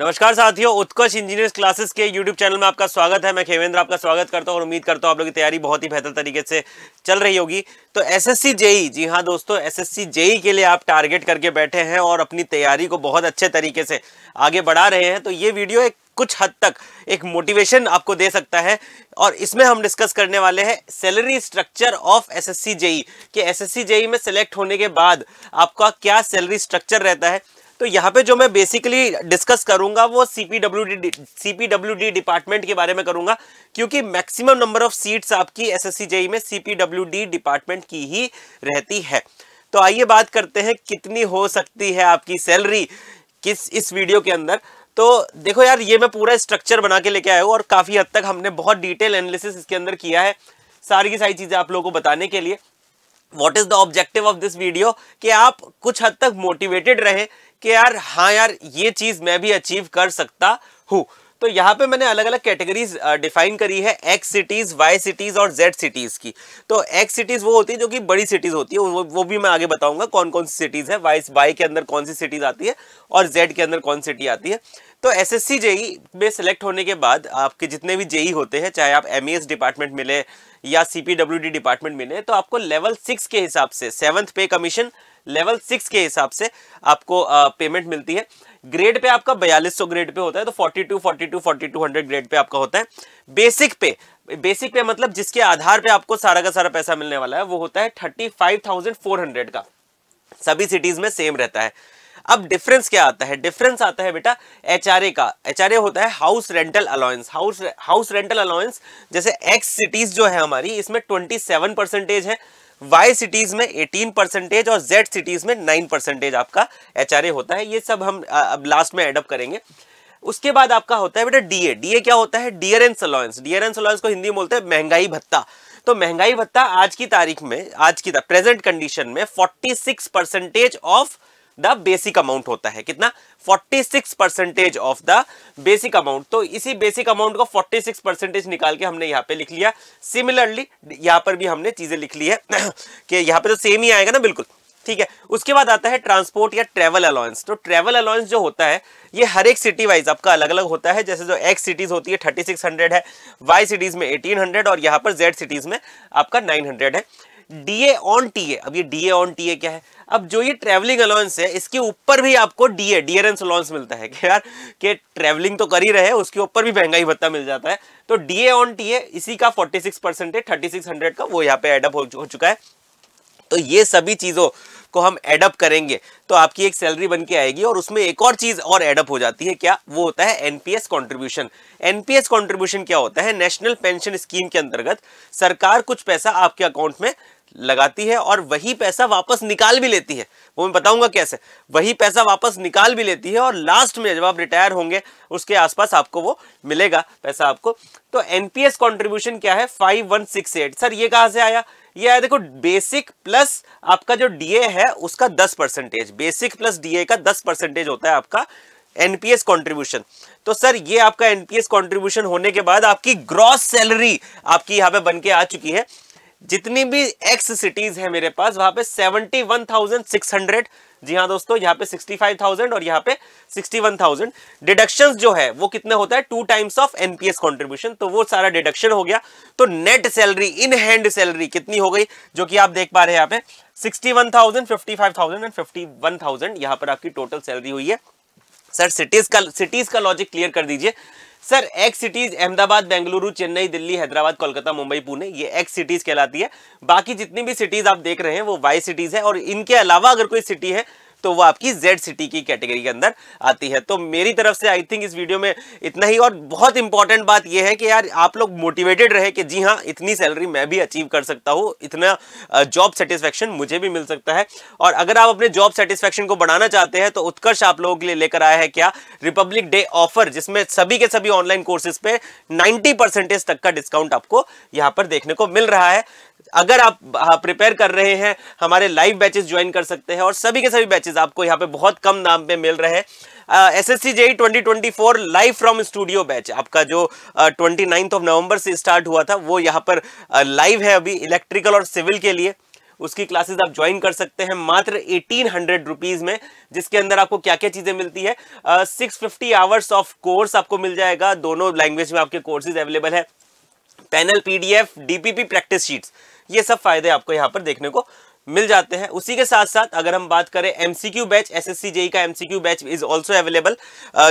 नमस्कार साथियों Utkarsh engineers classes के यूट्यूब चैनल में आपका स्वागत है मैं खेवेंद्र आपका स्वागत करता हूं और उम्मीद करता हूं आप लोगों की तैयारी बहुत ही बेहतर तरीके से चल रही होगी तो एसएससी जेई e, जी हाँ दोस्तों एसएससी जेई e के लिए आप टारगेट करके बैठे हैं और अपनी तैयारी को बहुत अच्छे तरीके से आगे बढ़ा रहे हैं तो ये वीडियो एक कुछ हद तक एक मोटिवेशन आपको दे सकता है और इसमें हम डिस्कस करने वाले हैं salary structure of SSC JE कि एसएससी जेई e में सेलेक्ट होने के बाद आपका क्या सैलरी स्ट्रक्चर रहता है तो यहाँ पे जो मैं बेसिकली डिस्कस करूंगा वो सीपीडब्ल्यूडी सीपीडब्ल्यूडी डिपार्टमेंट के बारे में करूंगा क्योंकि मैक्सिमम नंबर ऑफ सीट्स आपकी एस एस e में सीपीडब्ल्यूडी डिपार्टमेंट की ही रहती है तो आइए बात करते हैं कितनी हो सकती है आपकी सैलरी किस इस वीडियो के अंदर तो देखो यार ये मैं पूरा स्ट्रक्चर बना के लेके आया हूँ और काफ़ी हद तक हमने बहुत डिटेल एनालिसिस इसके अंदर किया है सारी की सारी चीज़ें आप लोगों को बताने के लिए what is the objective of this video कि आप कुछ हद तक मोटिवेटेड रहे कि यार हाँ यार ये चीज मैं भी अचीव कर सकता हूँ तो यहाँ पे मैंने अलग अलग कैटेगरीज डिफाइन करी है एक्स सिटीज वाई सिटीज और जेड सिटीज की तो एक्स सिटीज वो होती है जो कि बड़ी सिटीज होती है वो, वो भी मैं आगे बताऊंगा कौन कौन सी सिटीज है वाई वाई के अंदर कौन सी सिटीज आती है और जेड के अंदर कौन सिटी आती है तो एस एस सी जेई में सेलेक्ट होने के बाद आपके जितने भी जेई e होते हैं चाहे आप एम डिपार्टमेंट मिले या सीपीडब्ल्यूडी डिपार्टमेंट मिले तो आपको लेवल सिक्स के हिसाब से सेवंथ पे कमीशन लेवल सिक्स के हिसाब से आपको पेमेंट मिलती है ग्रेड पे आपका बयालीस सौ ग्रेड पे होता है तो forty two forty two forty two hundred grade pay आपका होता है बेसिक पे बेसिक पे मतलब जिसके आधार पे आपको सारा का सारा पैसा मिलने वाला है वो होता है thirty five thousand four hundred का सभी सिटीज में सेम रहता है अब डिफरेंस क्या आता है डिफरेंस आता है बेटा एचआरए का एचआरए होता है house rental allowance house house rental allowance जैसे एक्स सिटीज जो है हमारी इसमें ट्वेंटी सेवन परसेंटेज है वाई सिटीज में 18 परसेंटेज और जेड सिटीज में 9 परसेंटेज आपका एच होता है ये सब हम अब लास्ट में एडअप करेंगे उसके बाद आपका होता है बेटा डीए डीए क्या होता है डियरेंस अलाउंस डियरेंस अलाउंस को हिंदी बोलते हैं महंगाई भत्ता तो महंगाई भत्ता आज की तारीख में आज की प्रेजेंट कंडीशन में 46 percentage of the basic amount होता है कितना 46 percentage of the basic amount तो इसी बेसिक अमाउंट को 46 परसेंटेज निकाल के हमने यहाँ पे लिख लिया सिमिलरली यहाँ पर भी हमने चीजें लिख ली है कि यहाँ पे तो सेम ही आएगा ना बिल्कुल ठीक है उसके बाद आता है ट्रांसपोर्ट या ट्रेवल अलाउंस तो ट्रेवल अलाउंस जो होता है ये हर एक सिटी वाइज आपका अलग अलग होता है जैसे जो एक्स सिटीज होती है थर्टी सिक्स हंड्रेड है वाई सिटीज में एटीन हंड्रेड और यहाँ पर जेड सिटीज में आपका नाइन हंड्रेड है डीए ऑन टीए अब ये डीए ऑन टीए क्या है अब जो ये ट्रेवलिंग अलाउंस है इसके ऊपर भी आपको डीए डीएरेंस अलाउंस मिलता है कि यार के ट्रेवलिंग तो कर ही रहे उसके ऊपर भी महंगाई भत्ता मिल जाता है तो डीए ऑन टीए इसी का 46 परसेंट है थर्टी का वो यहाँ पे एडअप हो, हो चुका है तो ये सभी चीज़ों को हम एडअप करेंगे तो आपकी एक सैलरी बन के आएगी और उसमें एक और चीज़ और एडअप हो जाती है क्या वो होता है एनपीएस कंट्रीब्यूशन एनपीएस कंट्रीब्यूशन क्या होता है नेशनल पेंशन स्कीम के अंतर्गत सरकार कुछ पैसा आपके अकाउंट में लगाती है और वही पैसा वापस निकाल भी लेती है वो मैं बताऊंगा कैसे वही पैसा वापस निकाल भी लेती है और लास्ट में जब आप रिटायर होंगे उसके आसपास आपको वो मिलेगा पैसा आपको तो एनपीएस कंट्रीब्यूशन क्या है 5168 सर ये कहां से आया ये आया देखो बेसिक प्लस आपका जो डीए है उसका दस परसेंटेज बेसिक प्लस डीए का दस परसेंटेज होता है आपका एनपीएस कॉन्ट्रीब्यूशन तो सर ये आपका एनपीएस कॉन्ट्रीब्यूशन होने के बाद आपकी ग्रॉस सैलरी आपकी यहां पर बनकर आ चुकी है जितनी भी एक्स सिटीज है मेरे पास वहां पे 71,600 जी हाँ दोस्तों यहाँ पे 65,000 और यहाँ पे 61,000 डिडक्शंस जो है वो कितने होता है two times of NPS contribution तो वो सारा डिडक्शन हो गया तो net salary in hand salary कितनी हो गई जो कि आप देख पा रहे हैं यहाँ पे 61,000 55,000 एंड 51,000 यहाँ पर आपकी टोटल सैलरी हुई है सर सिटीज का सिटीज का लॉजिक क्लियर कर दीजिए sir X cities Ahmedabad Bengaluru Chennai Delhi Hyderabad Kolkata Mumbai Pune ये एक्स सिटीज कहलाती है बाकी जितनी भी सिटीज आप देख रहे हैं वो वाई सिटीज है और इनके अलावा अगर कोई सिटी है तो वो आपकी जेड सिटी की कैटेगरी के अंदर आती है तो मेरी तरफ से आई थिंक इस वीडियो में इतना ही और बहुत इंपॉर्टेंट बात यह है कि यार आप लोग मोटिवेटेड रहे कि जी हाँ इतनी सैलरी मैं भी अचीव कर सकता हूँ इतना जॉब सेटिस्फेक्शन मुझे भी मिल सकता है और अगर आप अपने जॉब सेटिस्फेक्शन को बढ़ाना चाहते हैं तो उत्कर्ष आप लोगों के लिए लेकर आया है क्या रिपब्लिक डे ऑफर जिसमें सभी के सभी ऑनलाइन कोर्सेज पे नाइनटी परसेंटेज तक का डिस्काउंट आपको यहाँ पर देखने को मिल रहा है अगर आप प्रिपेयर हाँ, कर रहे हैं हमारे लाइव बैचेस ज्वाइन कर सकते हैं और सभी के सभी बैचेस आपको यहाँ पे बहुत कम दाम पे मिल रहे हैं S S C JE twenty twenty four live from studio batch आपका जो ट्वेंटी नाइन्थ ऑफ नवंबर से स्टार्ट हुआ था वो यहाँ पर लाइव uh, है अभी इलेक्ट्रिकल और सिविल के लिए उसकी क्लासेस आप ज्वाइन कर सकते हैं मात्र एटीन हंड्रेड रुपीज़ में जिसके अंदर आपको क्या क्या चीज़ें मिलती है six fifty hours of course आपको मिल जाएगा दोनों लैंग्वेज में आपके कोर्सेज अवेलेबल है panel PDF DPP practice sheets ये सब फायदे आपको यहाँ पर देखने को मिल जाते हैं उसी के साथ साथ अगर हम बात करें MCQ batch SSC JE e का MCQ batch is also available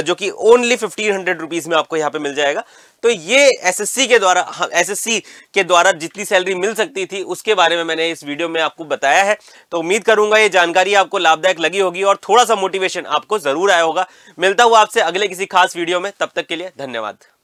जो कि ओनली फिफ्टीन हंड्रेड रुपीज़ में आपको यहाँ पे मिल जाएगा तो ये एसएससी के द्वारा एसएससी हाँ, के द्वारा जितनी सैलरी मिल सकती थी उसके बारे में मैंने इस वीडियो में आपको बताया है तो उम्मीद करूंगा ये जानकारी आपको लाभदायक लगी होगी और थोड़ा सा मोटिवेशन आपको ज़रूर आया होगा मिलता हुआ आपसे अगले किसी खास वीडियो में तब तक के लिए धन्यवाद